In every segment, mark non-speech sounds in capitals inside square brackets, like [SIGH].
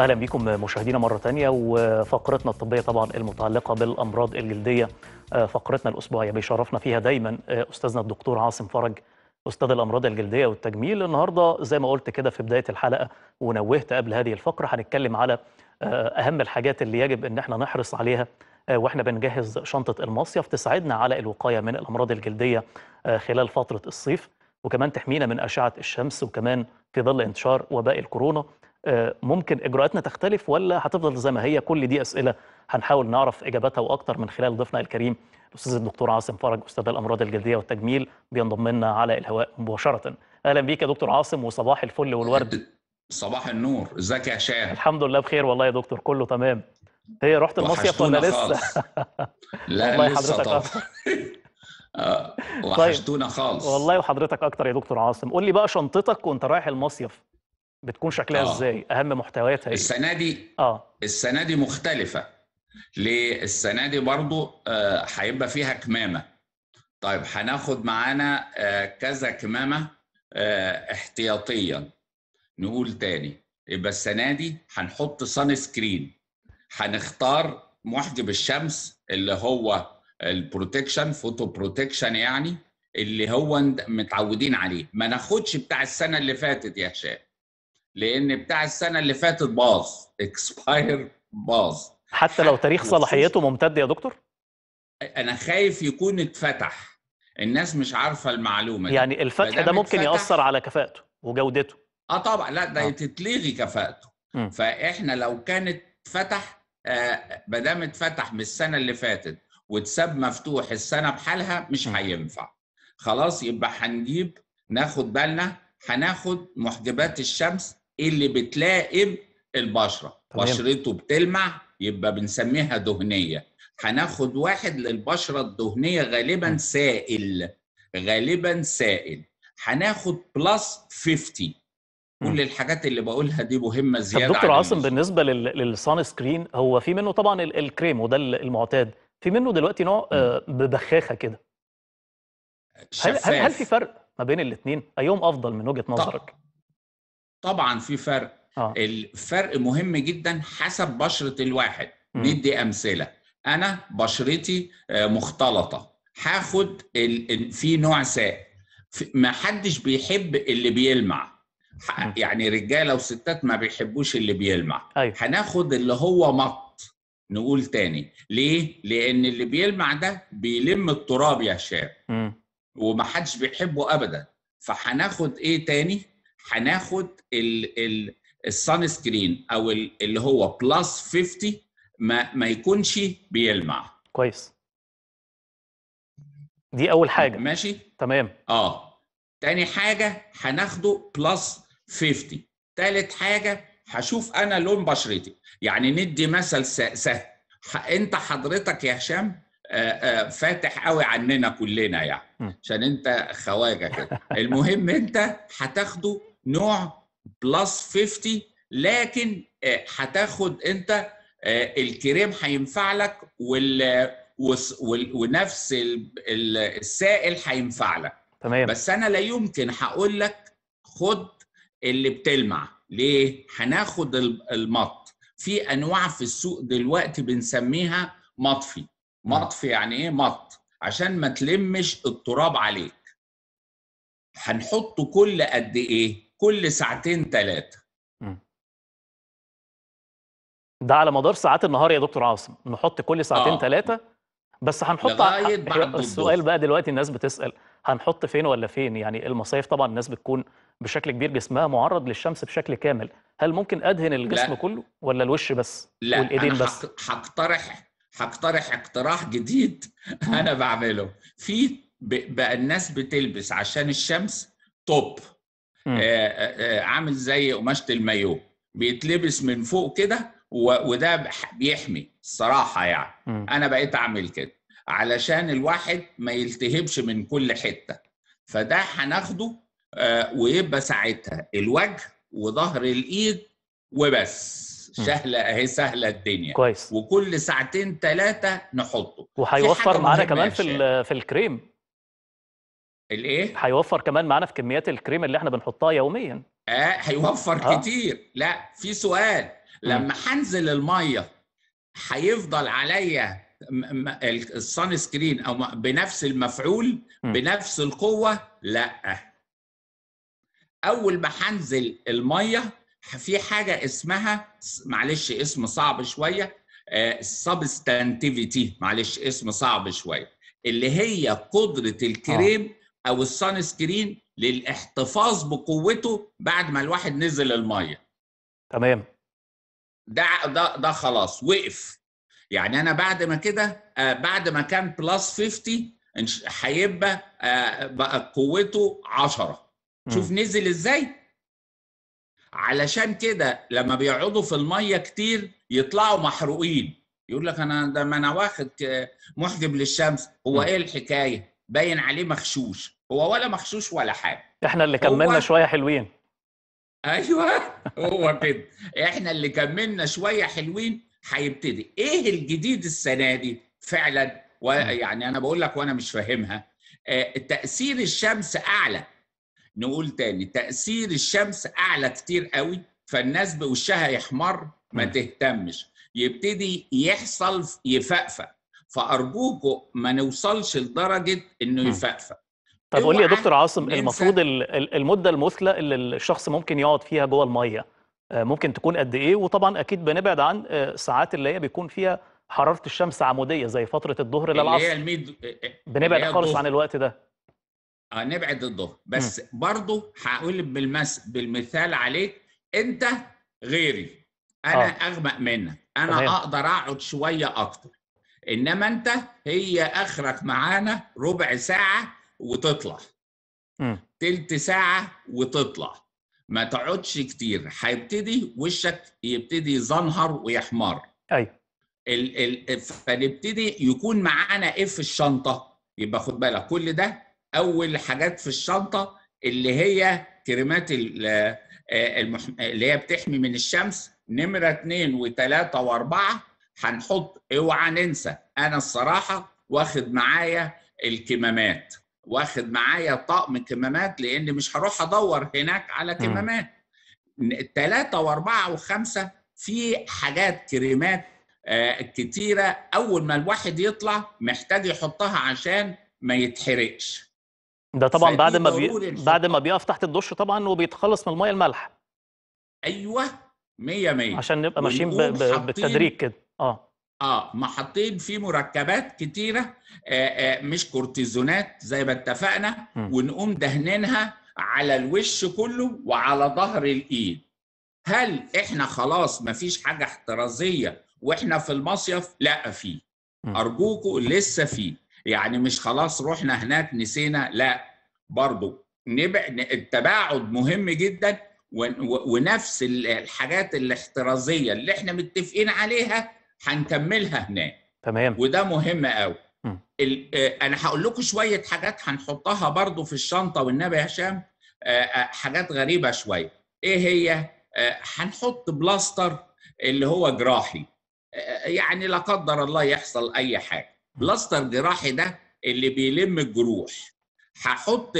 اهلا بكم مشاهدينا مره ثانيه وفقرتنا الطبيه طبعا المتعلقه بالامراض الجلديه فقرتنا الاسبوعيه بيشرفنا فيها دايما استاذنا الدكتور عاصم فرج استاذ الامراض الجلديه والتجميل النهارده زي ما قلت كده في بدايه الحلقه ونوهت قبل هذه الفقره هنتكلم على آه، اهم الحاجات اللي يجب ان احنا نحرص عليها آه، واحنا بنجهز شنطه المصيف تساعدنا على الوقايه من الامراض الجلديه آه، خلال فتره الصيف وكمان تحمينا من اشعه الشمس وكمان في ظل انتشار وباء الكورونا ممكن اجراءاتنا تختلف ولا هتفضل زي ما هي كل دي اسئله هنحاول نعرف اجاباتها واكتر من خلال ضيفنا الكريم الاستاذ الدكتور عاصم فرج استاذ الامراض الجلديه والتجميل بينضم لنا على الهواء مباشره اهلا بيك يا دكتور عاصم وصباح الفل والورد صباح النور ازيك يا شاهر الحمد لله بخير والله يا دكتور كله تمام هي إيه، رحت المصيف ولا لسه [LAUGHS] لا والله لسه حضرتك [LAUGHS] آه، طيب. وحشتونا خالص والله وحضرتك اكتر يا دكتور عاصم قول لي بقى شنطتك وانت رايح المصيف بتكون شكلها آه. ازاي اهم محتوياتها ايه السنه دي اه السنه دي مختلفه ليه السنه دي برضو آه، هيبقى آه فيها كمامه طيب هناخد معانا آه كذا كمامه آه احتياطيا نقول تاني يبقى السنه دي هنحط سان سكرين هنختار محجب الشمس اللي هو البروتكشن فوتو بروتكشن يعني اللي هو متعودين عليه ما ناخدش بتاع السنه اللي فاتت يا هشام لان بتاع السنه اللي فاتت باظ اكسباير [LAUGHS] باظ حتى لو تاريخ صلاحيته ممتد يا دكتور انا خايف يكون اتفتح الناس مش عارفه المعلومه دي. يعني الفتح ده ممكن ياثر على كفاءته وجودته اه طبعا لا ده آه. تتلغي كفاءته م. فاحنا لو كانت فتح آه ما دام اتفتح من السنه اللي فاتت واتساب مفتوح السنه بحالها مش هينفع خلاص يبقى هنجيب ناخد بالنا هناخد محجبات الشمس اللي بتلائم البشره طبعاً. بشرته بتلمع يبقى بنسميها دهنيه هناخد واحد للبشره الدهنيه غالبا سائل غالبا سائل هناخد بلس 50 كل الحاجات اللي بقولها دي مهمه زياده طب دكتور عاصم بالنسبه للسان سكرين هو في منه طبعا الكريم وده المعتاد في منه دلوقتي نوع آه، ببخاخه كده هل هل في فرق ما بين الاثنين ايهم افضل من وجهه نظرك طبعا في فرق آه. الفرق مهم جدا حسب بشره الواحد م. ندي امثله انا بشرتي آه، مختلطه هاخد ال... في نوع ساء ما حدش بيحب اللي بيلمع م. يعني رجاله وستات ما بيحبوش اللي بيلمع أيوه. هناخد اللي هو مط نقول تاني ليه لان اللي بيلمع ده بيلم التراب يا شاب حدش بيحبه ابدا فهناخد ايه تاني هناخد السان سكرين او اللي هو بلس 50 ما, ما يكونش بيلمع كويس دي اول حاجه ماشي تمام اه تاني حاجه هناخده بلس 50 تالت حاجه هشوف انا لون بشرتي يعني ندي مثل سهل انت حضرتك يا هشام فاتح قوي عننا كلنا يعني عشان انت خواجه كده المهم انت هتاخده نوع بلس 50 لكن آه، هتاخد انت آه، الكريم هينفع لك وال ونفس السائل هينفع لك تمام بس انا لا يمكن هقول لك خد اللي بتلمع ليه هناخد المط في انواع في السوق دلوقتي بنسميها مطفي مطفي يعني ايه مط عشان ما تلمش التراب عليك هنحطه كل قد ايه كل ساعتين ثلاثه ده على مدار ساعات النهار يا دكتور عاصم نحط كل ساعتين ثلاثه آه. بس هنحط السؤال بقى دلوقتي الناس بتسال هنحط فين ولا فين يعني المصايف طبعا الناس بتكون بشكل كبير جسمها معرض للشمس بشكل كامل هل ممكن ادهن الجسم لا. كله ولا الوش بس لا والايدين أنا بس هقترح هقترح اقتراح جديد [LAUGHS] انا بعمله في بقى الناس بتلبس عشان الشمس توب آه، آه، آه، عامل زي قماشه المايو بيتلبس من فوق كده وده بيحمي الصراحه يعني م. انا بقيت اعمل كده علشان الواحد ما يلتهبش من كل حته فده هناخده ويبقى ساعتها الوجه وظهر الايد وبس سهله اهي سهله الدنيا كويس وكل ساعتين ثلاثه نحطه وهيوفر معانا كمان في في الكريم الايه هيوفر كمان معانا في كميات الكريم اللي احنا بنحطها يوميا اه هيوفر آه. كتير لا في سؤال لما هنزل الميه هيفضل عليا الصن سكرين او بنفس المفعول بنفس القوه لا اول ما هنزل الميه في حاجه اسمها معلش اسم صعب شويه سبستانتيفيتي آه، معلش اسم صعب شويه اللي هي قدره الكريم آه. او السان سكرين للاحتفاظ بقوته بعد ما الواحد نزل الميه تمام ده ده ده خلاص وقف يعني انا بعد ما كده آه، بعد ما كان بلس 50 هيبقى آه، بقى قوته 10 شوف نزل ازاي علشان كده لما بيقعدوا في الميه كتير يطلعوا محروقين يقول لك انا ده ما انا واخد محجب للشمس هو م. ايه الحكايه باين عليه مغشوش هو ولا مغشوش ولا حاجه احنا اللي كملنا هو... شويه حلوين ايوه [LAUGHS] هو كده احنا اللي كملنا شويه حلوين هيبتدي ايه الجديد السنه دي فعلا يعني انا بقول لك وانا مش فاهمها آه، تاثير الشمس اعلى نقول تاني تاثير الشمس اعلى كتير قوي فالناس بوشها يحمر ما تهتمش يبتدي يحصل يفقفق فارجوكم ما نوصلش لدرجه انه يفقفق قول لي يا دكتور عاصم المفروض المده المثلى اللي الشخص ممكن يقعد فيها جوه الميه آه، ممكن تكون قد ايه وطبعا اكيد بنبعد عن آه، ساعات اللي هي بيكون فيها حراره الشمس عموديه زي فتره الظهر للعصر اللي الميد... آه، بنبعد خالص عن الوقت ده آه نبعد الظهر بس م. برضه هقول بالمس... بالمثال عليك انت غيري انا آه. اغمق منك انا طبعا. اقدر اقعد شويه اكتر انما انت هي اخرك معانا ربع ساعه وتطلع تلت ساعة وتطلع ما تقعدش كتير هيبتدي وشك يبتدي يزنهر ويحمر ايوه ال ال فنبتدي يكون معانا ايه في الشنطه يبقى خد بالك كل ده اول حاجات في الشنطه اللي هي كريمات آه، اللي هي بتحمي من الشمس نمره اتنين وتلاتة واربعه هنحط اوعى ننسى انا الصراحه واخد معايا الكمامات واخد معايا طقم كمامات لان مش هروح ادور هناك على كمامات ثلاثة واربعة وخمسة في حاجات كريمات آه، كتيرة اول ما الواحد يطلع محتاج يحطها عشان ما يتحرقش ده طبعا بعد ما بي... بعد ما بيقف تحت الدش طبعا وبيتخلص من الميه المالحه ايوه 100 100 عشان نبقى ماشيين ب... ب... بالتدريج كده اه اه محطين فيه مركبات كتيره آه آه مش كورتيزونات زي ما اتفقنا ونقوم دهنينها على الوش كله وعلى ظهر الايد هل احنا خلاص مفيش حاجه احترازيه واحنا في المصيف لا في ارجوكوا لسه في يعني مش خلاص رحنا هناك نسينا لا برضو التباعد مهم جدا ونفس الحاجات الاحترازيه اللي احنا متفقين عليها هنكملها هناك تمام وده مهم قوي آه، انا هقول لكم شويه حاجات هنحطها برضو في الشنطه والنبي هشام آه، آه، حاجات غريبه شويه ايه هي هنحط بلاستر اللي هو جراحي يعني لا قدر الله يحصل اي حاجه بلاستر جراحي ده اللي بيلم الجروح هحط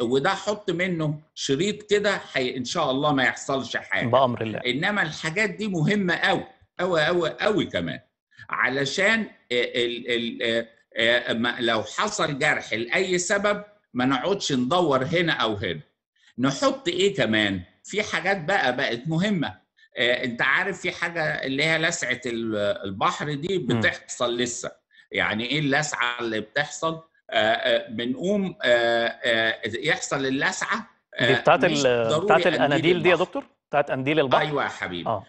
وده حط منه شريط كده ان شاء الله ما يحصلش حاجه بامر الله انما الحاجات دي مهمه قوي قوي قوي قوي كمان علشان الـ آه، الـ آه، آه، لو حصل جرح لاي سبب ما نقعدش ندور هنا او هنا نحط ايه كمان في حاجات بقى بقت مهمه انت عارف في حاجه اللي هي لسعه البحر دي بتحصل لسه يعني ايه اللسعه اللي بتحصل بنقوم يحصل اللسعه دي بتاعت بتاعت الاناديل دي يا دكتور بتاعت انديل البحر ايوه يا حبيبي آه.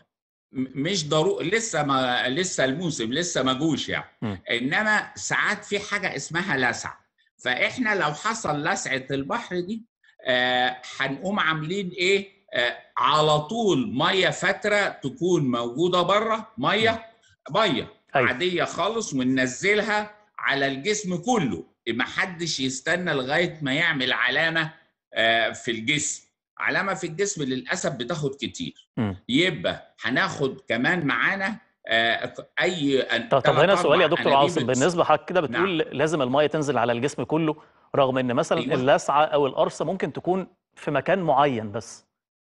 مش ضروري لسه ما لسه الموسم لسه ما جوش يعني م. انما ساعات في حاجه اسمها لسع فاحنا لو حصل لسعه البحر دي آه، هنقوم آه عاملين ايه آه على طول ميه فتره تكون موجوده بره ميه ميه أيوه. عاديه خالص وننزلها على الجسم كله محدش يستنى لغايه ما يعمل علامه آه في الجسم علامه في الجسم للاسف بتاخد كتير م. يبقى هناخد كمان معانا آه، اي طب, طب هنا سؤال يا دكتور عاصم بالنسبه حضرتك كده نعم. بتقول نعم. لازم الميه تنزل على الجسم كله رغم ان مثلا أيوة. اللسعه او القرصه ممكن تكون في مكان معين بس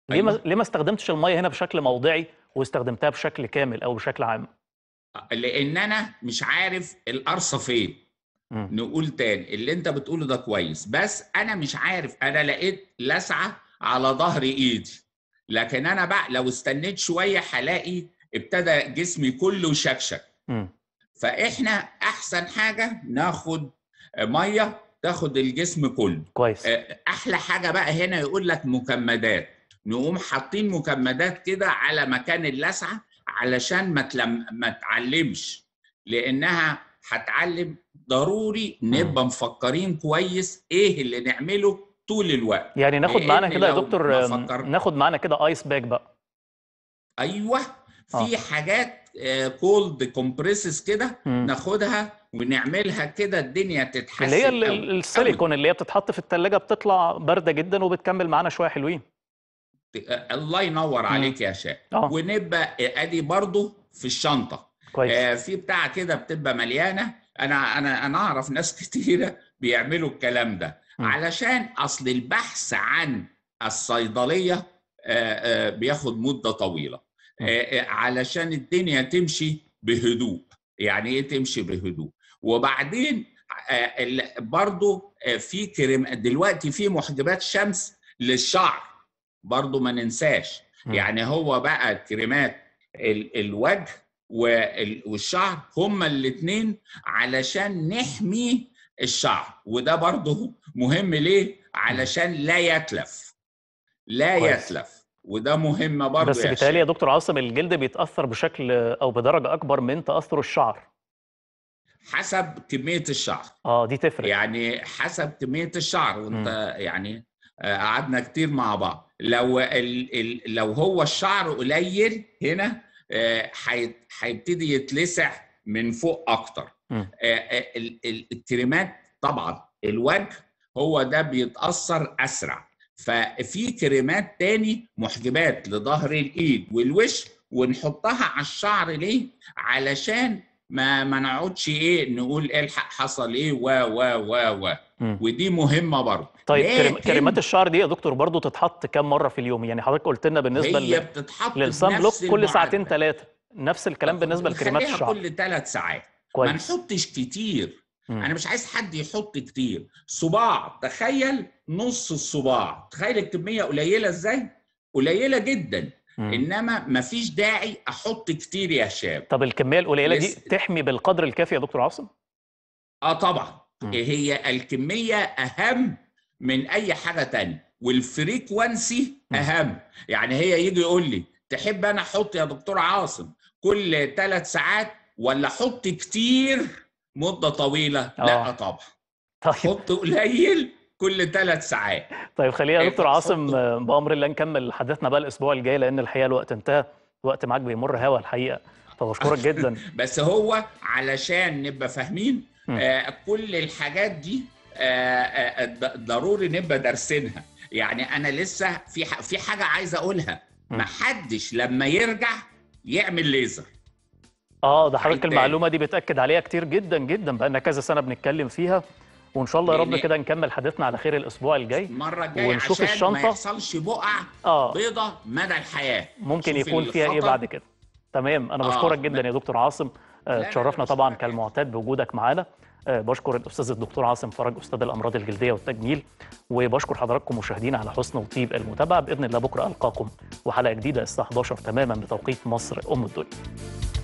ليه أيوة. ما ليه ما استخدمتش الميه هنا بشكل موضعي واستخدمتها بشكل كامل او بشكل عام لان انا مش عارف القرصه فين نقول تاني اللي انت بتقوله ده كويس بس انا مش عارف انا لقيت لسعه على ظهر ايدي لكن انا بقى لو استنيت شويه هلاقي ابتدى جسمي كله شكشك فاحنا احسن حاجه ناخد ميه تاخد الجسم كله كويس آه، احلى حاجه بقى هنا يقول لك مكمدات نقوم حاطين مكمدات كده على مكان اللسعه علشان ما تلم... ما تعلمش لانها هتعلم ضروري نبقى مفكرين كويس ايه اللي نعمله طول الوقت يعني ناخد معانا إيه، كده يا إيه، دكتور ناخد معانا كده ايس باك بقى ايوه آه. في آه. حاجات كولد كومبريسز كده ناخدها ونعملها كده الدنيا تتحسن اللي هي السيليكون اللي هي بتتحط في الثلاجه بتطلع بارده جدا وبتكمل معانا شويه حلوين الله ينور عليك يا شاء آه. ونبقى آه، ادي برضو في الشنطه كويس. آه في بتاعه كده بتبقى مليانه انا انا انا اعرف ناس [LAUGHS] كتيره بيعملوا الكلام ده علشان اصل البحث عن الصيدليه آه، آه، بياخد مده طويله آه، علشان الدنيا تمشي بهدوء يعني ايه تمشي بهدوء وبعدين برضو في كريم دلوقتي في محجبات شمس للشعر برضو ما ننساش يعني هو بقى كريمات الوجه والشعر هما الاثنين علشان نحمي الشعر وده برضه مهم ليه علشان لا يتلف لا كويس. يتلف وده مهم برضه بس بيتهيألي يا دكتور عاصم الجلد بيتأثر بشكل أو بدرجة أكبر من تأثر الشعر حسب كمية الشعر اه دي تفرق يعني حسب كمية الشعر وانت م. يعني آه، قعدنا كتير مع بعض لو ال ال لو هو الشعر قليل هنا آه، هيبتدي يتلسع من فوق اكتر آه، آه، الكريمات طبعا الوجه هو ده بيتاثر اسرع ففي كريمات تاني محجبات لظهر الايد والوش ونحطها على الشعر ليه علشان ما ما نقعدش ايه نقول إيه الحق حصل ايه و و و و ودي مهمه برضه طيب كريمات الشعر دي يا دكتور برضه تتحط كم مره في اليوم يعني حضرتك قلت لنا بالنسبه هي بتتحط للصن بلوك كل ساعتين ثلاثه نفس الكلام بالنسبه لكريمات الشعر كل ثلاث ساعات كويس ما نحطش كتير مم. انا مش عايز حد يحط كتير صباع تخيل نص الصباع تخيل الكميه قليله ازاي قليله جدا مم. انما فيش داعي احط كتير يا شاب طب الكميه القليله لس... دي تحمي بالقدر الكافي يا دكتور عاصم اه طبعا مم. هي الكميه اهم من اي حاجه تانية والفريكوانسي اهم يعني هي يجي يقول لي تحب انا احط يا دكتور عاصم كل ثلاث ساعات ولا حط كتير مده طويله أوه. لا آه. طبعا طيب. حط قليل كل ثلاث ساعات طيب خلينا يا إيه، دكتور عاصم آه، بامر الله نكمل حديثنا بقى الاسبوع الجاي لان الحقيقه الوقت انتهى الوقت معاك بيمر هوا الحقيقه فبشكرك [LAUGHS] جدا بس هو علشان نبقى فاهمين آه كل الحاجات دي آه آه, آه، ضروري نبقى دارسينها يعني انا لسه في في حاجه عايز اقولها محدش لما يرجع يعمل ليزر اه ده حضرتك المعلومه دي بتاكد عليها كتير جدا جدا بقى لنا كذا سنه بنتكلم فيها وان شاء الله يا رب يعني كده نكمل حديثنا على خير الاسبوع الجاي المره الجايه ونشوف عشان الشنطه ما يحصلش بقع آه. بيضه مدى الحياه ممكن يكون فيها ايه بعد كده تمام انا آه. بشكرك جدا يا دكتور عاصم آه، تشرفنا طبعا كالمعتاد بوجودك معانا آه، بشكر الاستاذ الدكتور عاصم فرج استاذ الامراض الجلديه والتجميل وبشكر حضراتكم مشاهدينا على حسن وطيب المتابعه باذن الله بكره القاكم وحلقه جديده الساعه 11 تماما بتوقيت مصر ام الدنيا